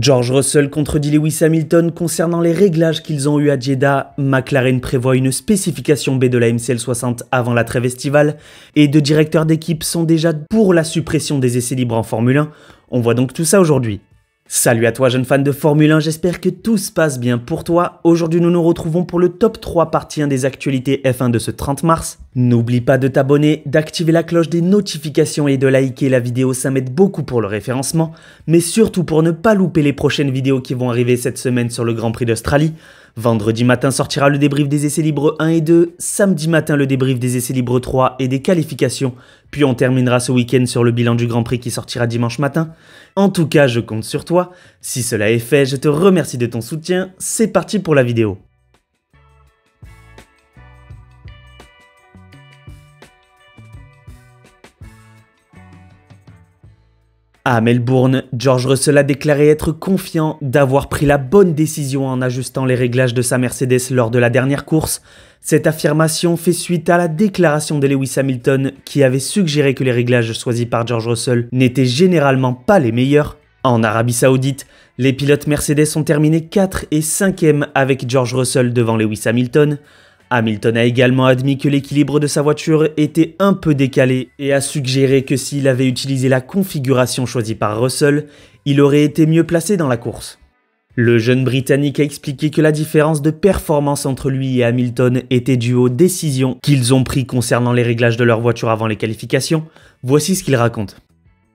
George Russell contredit Lewis Hamilton concernant les réglages qu'ils ont eus à Jeddah. McLaren prévoit une spécification B de la MCL 60 avant la trêve estivale et deux directeurs d'équipe sont déjà pour la suppression des essais libres en Formule 1. On voit donc tout ça aujourd'hui. Salut à toi jeune fan de Formule 1, j'espère que tout se passe bien pour toi. Aujourd'hui nous nous retrouvons pour le top 3 partie 1 des actualités F1 de ce 30 mars. N'oublie pas de t'abonner, d'activer la cloche des notifications et de liker la vidéo, ça m'aide beaucoup pour le référencement, mais surtout pour ne pas louper les prochaines vidéos qui vont arriver cette semaine sur le Grand Prix d'Australie. Vendredi matin sortira le débrief des essais libres 1 et 2, samedi matin le débrief des essais libres 3 et des qualifications, puis on terminera ce week-end sur le bilan du Grand Prix qui sortira dimanche matin. En tout cas, je compte sur toi. Si cela est fait, je te remercie de ton soutien. C'est parti pour la vidéo. À Melbourne, George Russell a déclaré être confiant d'avoir pris la bonne décision en ajustant les réglages de sa Mercedes lors de la dernière course. Cette affirmation fait suite à la déclaration de Lewis Hamilton qui avait suggéré que les réglages choisis par George Russell n'étaient généralement pas les meilleurs. En Arabie Saoudite, les pilotes Mercedes ont terminé 4 et 5e avec George Russell devant Lewis Hamilton. Hamilton a également admis que l'équilibre de sa voiture était un peu décalé et a suggéré que s'il avait utilisé la configuration choisie par Russell, il aurait été mieux placé dans la course. Le jeune Britannique a expliqué que la différence de performance entre lui et Hamilton était due aux décisions qu'ils ont prises concernant les réglages de leur voiture avant les qualifications. Voici ce qu'il raconte.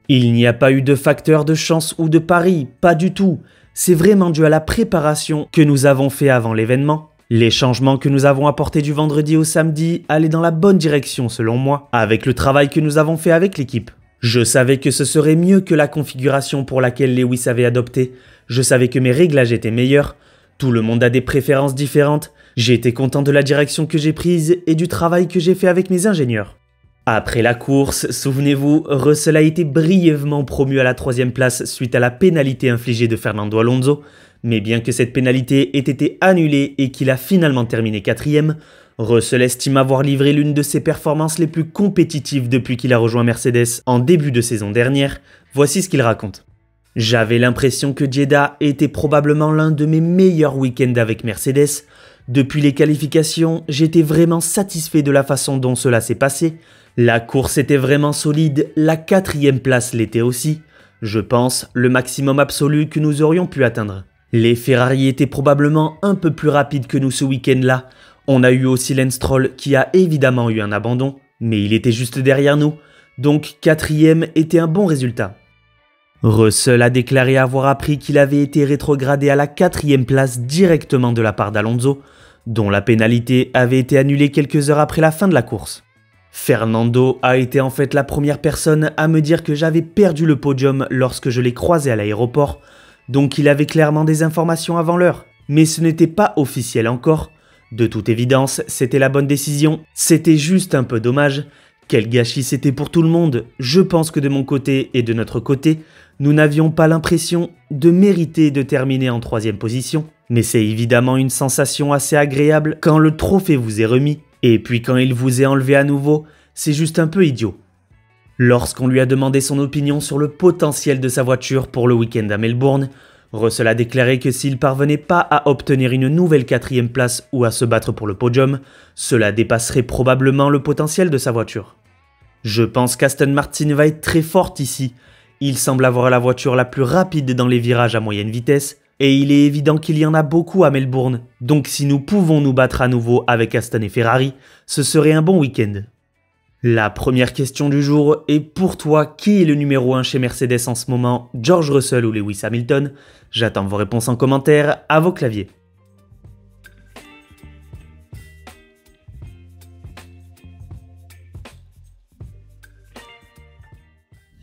Il n'y a pas eu de facteur de chance ou de pari, pas du tout. C'est vraiment dû à la préparation que nous avons fait avant l'événement. Les changements que nous avons apportés du vendredi au samedi allaient dans la bonne direction selon moi, avec le travail que nous avons fait avec l'équipe. Je savais que ce serait mieux que la configuration pour laquelle Lewis avait adopté, je savais que mes réglages étaient meilleurs, tout le monde a des préférences différentes, j'ai été content de la direction que j'ai prise et du travail que j'ai fait avec mes ingénieurs. Après la course, souvenez-vous, Russell a été brièvement promu à la troisième place suite à la pénalité infligée de Fernando Alonso, mais bien que cette pénalité ait été annulée et qu'il a finalement terminé quatrième, Russell estime avoir livré l'une de ses performances les plus compétitives depuis qu'il a rejoint Mercedes en début de saison dernière. Voici ce qu'il raconte. J'avais l'impression que Jeddah était probablement l'un de mes meilleurs week-ends avec Mercedes. Depuis les qualifications, j'étais vraiment satisfait de la façon dont cela s'est passé. La course était vraiment solide, la quatrième place l'était aussi. Je pense le maximum absolu que nous aurions pu atteindre. Les Ferrari étaient probablement un peu plus rapides que nous ce week-end-là. On a eu aussi Lance qui a évidemment eu un abandon, mais il était juste derrière nous, donc quatrième était un bon résultat. Russell a déclaré avoir appris qu'il avait été rétrogradé à la quatrième place directement de la part d'Alonso, dont la pénalité avait été annulée quelques heures après la fin de la course. Fernando a été en fait la première personne à me dire que j'avais perdu le podium lorsque je l'ai croisé à l'aéroport, donc il avait clairement des informations avant l'heure. Mais ce n'était pas officiel encore. De toute évidence, c'était la bonne décision. C'était juste un peu dommage. Quel gâchis c'était pour tout le monde. Je pense que de mon côté et de notre côté, nous n'avions pas l'impression de mériter de terminer en troisième position. Mais c'est évidemment une sensation assez agréable quand le trophée vous est remis. Et puis quand il vous est enlevé à nouveau, c'est juste un peu idiot. Lorsqu'on lui a demandé son opinion sur le potentiel de sa voiture pour le week-end à Melbourne, Russell a déclaré que s'il parvenait pas à obtenir une nouvelle quatrième place ou à se battre pour le podium, cela dépasserait probablement le potentiel de sa voiture. Je pense qu'Aston Martin va être très fort ici. Il semble avoir la voiture la plus rapide dans les virages à moyenne vitesse, et il est évident qu'il y en a beaucoup à Melbourne, donc si nous pouvons nous battre à nouveau avec Aston et Ferrari, ce serait un bon week-end. La première question du jour est pour toi, qui est le numéro 1 chez Mercedes en ce moment, George Russell ou Lewis Hamilton J'attends vos réponses en commentaire à vos claviers.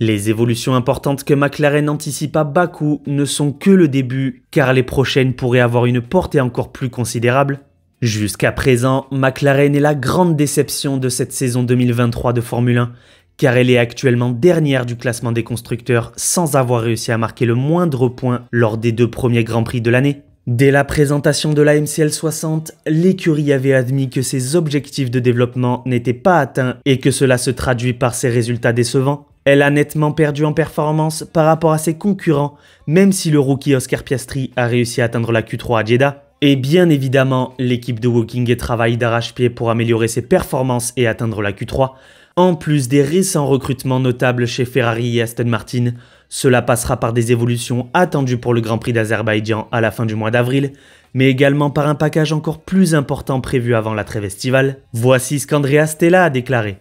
Les évolutions importantes que McLaren anticipe à Baku ne sont que le début, car les prochaines pourraient avoir une portée encore plus considérable, Jusqu'à présent, McLaren est la grande déception de cette saison 2023 de Formule 1, car elle est actuellement dernière du classement des constructeurs sans avoir réussi à marquer le moindre point lors des deux premiers Grands Prix de l'année. Dès la présentation de la MCL 60, l'écurie avait admis que ses objectifs de développement n'étaient pas atteints et que cela se traduit par ses résultats décevants. Elle a nettement perdu en performance par rapport à ses concurrents, même si le rookie Oscar Piastri a réussi à atteindre la Q3 à Jeddah. Et bien évidemment, l'équipe de Walking et travaille d'arrache-pied pour améliorer ses performances et atteindre la Q3, en plus des récents recrutements notables chez Ferrari et Aston Martin, cela passera par des évolutions attendues pour le Grand Prix d'Azerbaïdjan à la fin du mois d'avril, mais également par un package encore plus important prévu avant la trêve estivale. Voici ce qu'Andrea Stella a déclaré.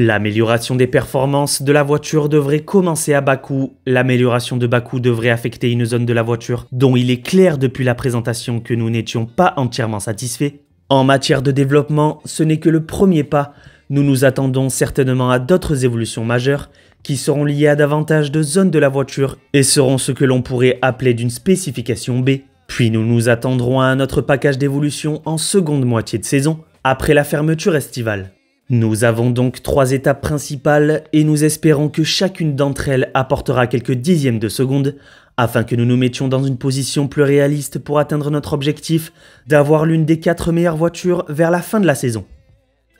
L'amélioration des performances de la voiture devrait commencer à bas L'amélioration de Baku devrait affecter une zone de la voiture dont il est clair depuis la présentation que nous n'étions pas entièrement satisfaits. En matière de développement, ce n'est que le premier pas. Nous nous attendons certainement à d'autres évolutions majeures qui seront liées à davantage de zones de la voiture et seront ce que l'on pourrait appeler d'une spécification B. Puis nous nous attendrons à un autre package d'évolution en seconde moitié de saison, après la fermeture estivale. Nous avons donc trois étapes principales et nous espérons que chacune d'entre elles apportera quelques dixièmes de seconde afin que nous nous mettions dans une position plus réaliste pour atteindre notre objectif d'avoir l'une des quatre meilleures voitures vers la fin de la saison.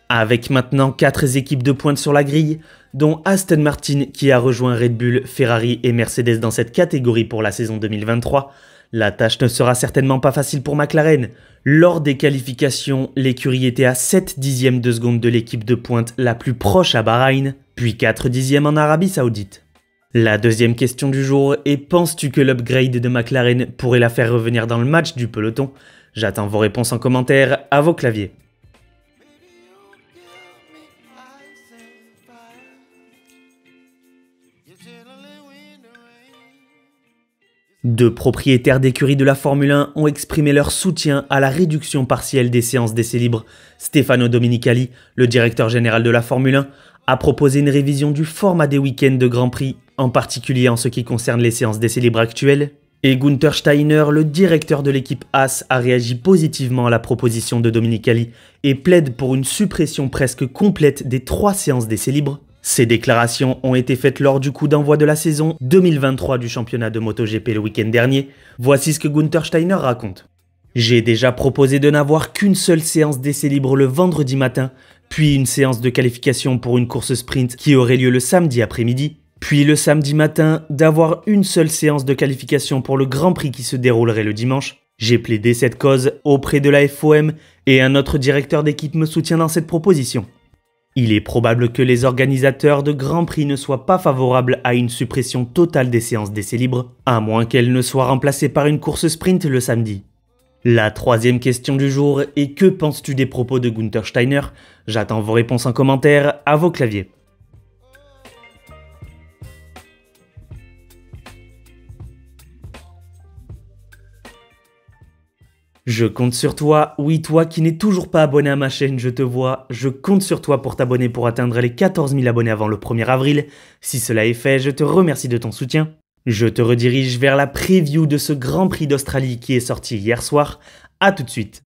Avec maintenant quatre équipes de pointe sur la grille, dont Aston Martin qui a rejoint Red Bull, Ferrari et Mercedes dans cette catégorie pour la saison 2023, la tâche ne sera certainement pas facile pour McLaren. Lors des qualifications, l'écurie était à 7 dixièmes de seconde de l'équipe de pointe la plus proche à Bahreïn, puis 4 dixièmes en Arabie Saoudite. La deuxième question du jour est penses-tu que l'upgrade de McLaren pourrait la faire revenir dans le match du peloton J'attends vos réponses en commentaire à vos claviers. Deux propriétaires d'écuries de la Formule 1 ont exprimé leur soutien à la réduction partielle des séances d'essais libres. Stefano Dominicali, le directeur général de la Formule 1, a proposé une révision du format des week-ends de Grand Prix, en particulier en ce qui concerne les séances d'essais libres actuelles. Et Gunther Steiner, le directeur de l'équipe AS, a réagi positivement à la proposition de Dominicali et plaide pour une suppression presque complète des trois séances d'essais libres ces déclarations ont été faites lors du coup d'envoi de la saison 2023 du championnat de MotoGP le week-end dernier. Voici ce que Gunther Steiner raconte. J'ai déjà proposé de n'avoir qu'une seule séance d'essai libre le vendredi matin, puis une séance de qualification pour une course sprint qui aurait lieu le samedi après-midi, puis le samedi matin d'avoir une seule séance de qualification pour le Grand Prix qui se déroulerait le dimanche. J'ai plaidé cette cause auprès de la FOM et un autre directeur d'équipe me soutient dans cette proposition. Il est probable que les organisateurs de Grand Prix ne soient pas favorables à une suppression totale des séances d'essais libres, à moins qu'elles ne soient remplacées par une course sprint le samedi. La troisième question du jour est que penses-tu des propos de Gunther Steiner J'attends vos réponses en commentaire à vos claviers. Je compte sur toi, oui toi qui n'es toujours pas abonné à ma chaîne, je te vois, je compte sur toi pour t'abonner pour atteindre les 14 000 abonnés avant le 1er avril. Si cela est fait, je te remercie de ton soutien. Je te redirige vers la preview de ce Grand Prix d'Australie qui est sorti hier soir. À tout de suite.